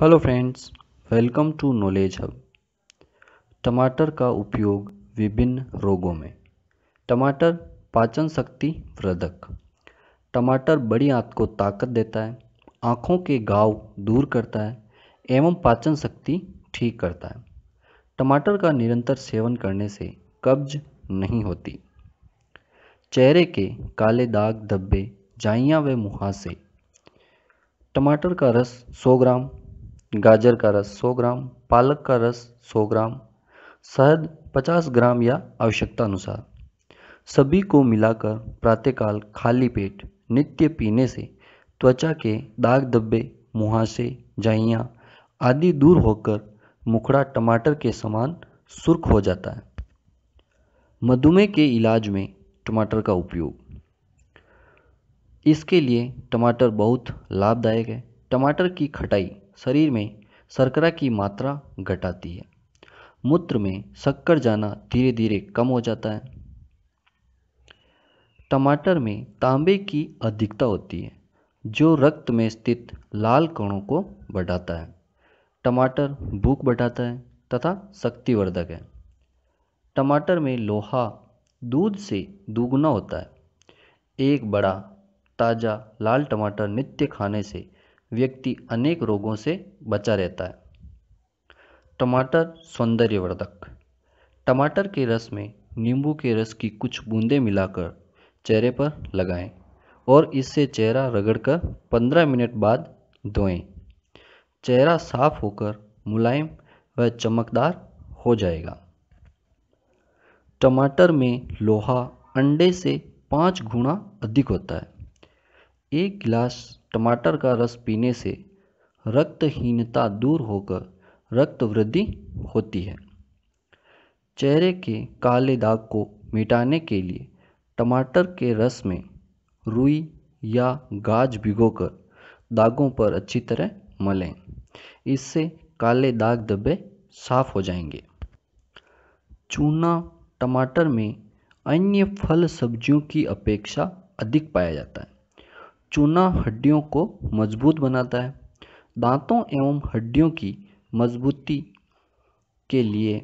hello friends welcome to knowledge hub टमाटर का उपयोग विभिन्न रोगों में टमाटर पाचन शक्ति वृद्धक टमाटर बड़ी आंत को ताकत देता है आँखों के घाव दूर करता है एवं पाचन शक्ति ठीक करता है टमाटर का निरंतर सेवन करने से कब्ज नहीं होती चेहरे के काले दाग धब्बे जाइयाँ व मुहासे टमाटर का रस 100 ग्राम गाजर का रस 100 ग्राम पालक का रस 100 ग्राम शहद 50 ग्राम या आवश्यकता अनुसार सभी को मिलाकर प्रातःकाल खाली पेट नित्य पीने से त्वचा के दाग धब्बे मुहासे जाइयाँ आदि दूर होकर मुखड़ा टमाटर के समान सुर्ख हो जाता है मधुमेह के इलाज में टमाटर का उपयोग इसके लिए टमाटर बहुत लाभदायक है टमाटर की खटाई शरीर में शर्करा की मात्रा घटाती है मूत्र में शक्कर जाना धीरे धीरे कम हो जाता है टमाटर में तांबे की अधिकता होती है जो रक्त में स्थित लाल कणों को बढ़ाता है टमाटर भूख बढ़ाता है तथा शक्तिवर्धक है टमाटर में लोहा दूध से दुगुना होता है एक बड़ा ताज़ा लाल टमाटर नित्य खाने से व्यक्ति अनेक रोगों से बचा रहता है टमाटर सौंदर्यवर्धक टमाटर के रस में नींबू के रस की कुछ बूंदें मिलाकर चेहरे पर लगाएं और इससे चेहरा रगड़कर 15 मिनट बाद धोएं चेहरा साफ होकर मुलायम व चमकदार हो जाएगा टमाटर में लोहा अंडे से पाँच गुना अधिक होता है एक गिलास टमाटर का रस पीने से रक्तहीनता दूर होकर रक्त वृद्धि होती है चेहरे के काले दाग को मिटाने के लिए टमाटर के रस में रुई या गाज भिगोकर दागों पर अच्छी तरह मलें इससे काले दाग दबे साफ हो जाएंगे चूना टमाटर में अन्य फल सब्जियों की अपेक्षा अधिक पाया जाता है चूना हड्डियों को मजबूत बनाता है दांतों एवं हड्डियों की मजबूती के लिए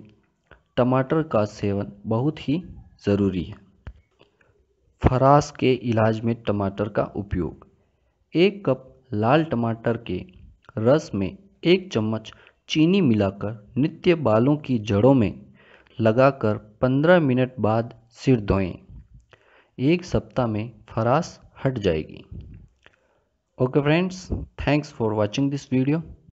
टमाटर का सेवन बहुत ही ज़रूरी है फरास के इलाज में टमाटर का उपयोग एक कप लाल टमाटर के रस में एक चम्मच चीनी मिलाकर नित्य बालों की जड़ों में लगाकर 15 मिनट बाद सिर धोएं एक सप्ताह में फरास हट जाएगी okay friends thanks for watching this video